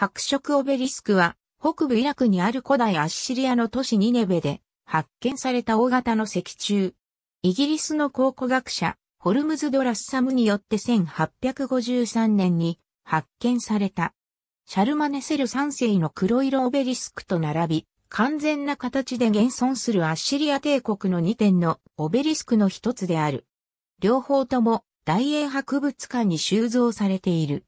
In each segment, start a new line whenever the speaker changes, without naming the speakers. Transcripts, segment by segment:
白色オベリスクは、北部イラクにある古代アッシリアの都市ニネベで発見された大型の石柱。イギリスの考古学者、ホルムズ・ドラッサムによって1853年に発見された。シャルマネセル3世の黒色オベリスクと並び、完全な形で現存するアッシリア帝国の2点のオベリスクの一つである。両方とも大英博物館に収蔵されている。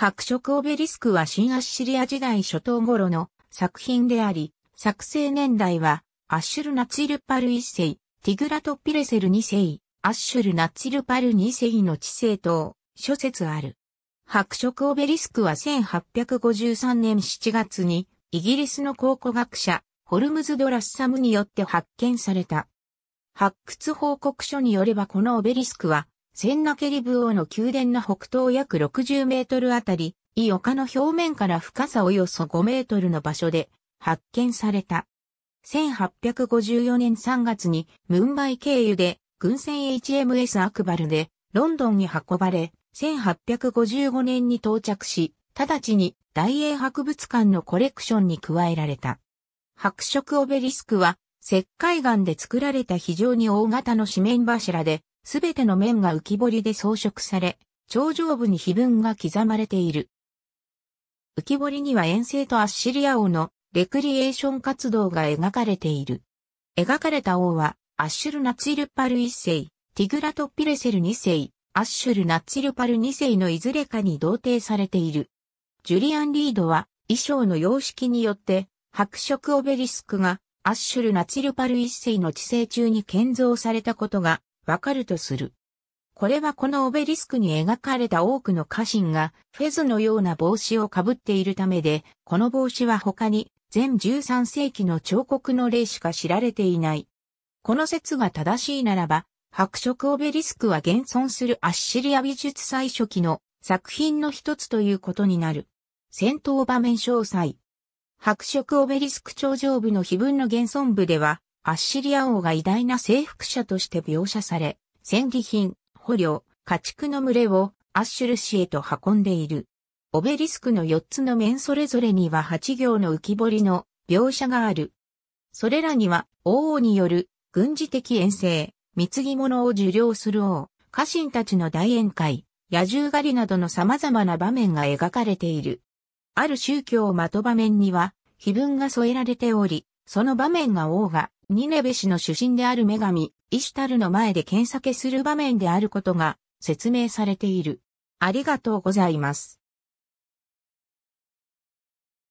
白色オベリスクは新アッシリア時代初頭頃の作品であり、作成年代は、アッシュルナツィルパル一世、ティグラトピレセル二世、アッシュルナツィルパル二世の知性等、諸説ある。白色オベリスクは1853年7月に、イギリスの考古学者、ホルムズ・ドラッサムによって発見された。発掘報告書によればこのオベリスクは、センナケリブ王の宮殿の北東約60メートルあたり、イ丘の表面から深さおよそ5メートルの場所で発見された。1854年3月にムンバイ経由で軍船 HMS アクバルでロンドンに運ばれ、1855年に到着し、直ちに大英博物館のコレクションに加えられた。白色オベリスクは石灰岩で作られた非常に大型の四面柱で、すべての面が浮き彫りで装飾され、頂上部に碑文が刻まれている。浮き彫りには遠征とアッシリア王のレクリエーション活動が描かれている。描かれた王は、アッシュルナツルパル1世、ティグラトピレセル2世、アッシュルナツルパル2世のいずれかに同定されている。ジュリアン・リードは、衣装の様式によって、白色オベリスクが、アッシュルナツルパル1世の治世中に建造されたことがわかるとする。これはこのオベリスクに描かれた多くの家臣がフェズのような帽子をかぶっているためで、この帽子は他に全13世紀の彫刻の例しか知られていない。この説が正しいならば、白色オベリスクは現存するアッシリア美術最初期の作品の一つということになる。戦闘場面詳細。白色オベリスク頂上部の碑文の現存部では、アッシリア王が偉大な征服者として描写され、戦利品、捕虜、家畜の群れをアッシュル市へと運んでいる。オベリスクの4つの面それぞれには8行の浮き彫りの描写がある。それらには王による軍事的遠征、貢ぎ物を受領する王、家臣たちの大宴会、野獣狩りなどの様々な場面が描かれている。ある宗教をまと場面には、碑文が添えられており、その場面が王がニネベ氏の主身である女神、イシュタルの前で剣避する場面であることが説明されている。ありがとうございます。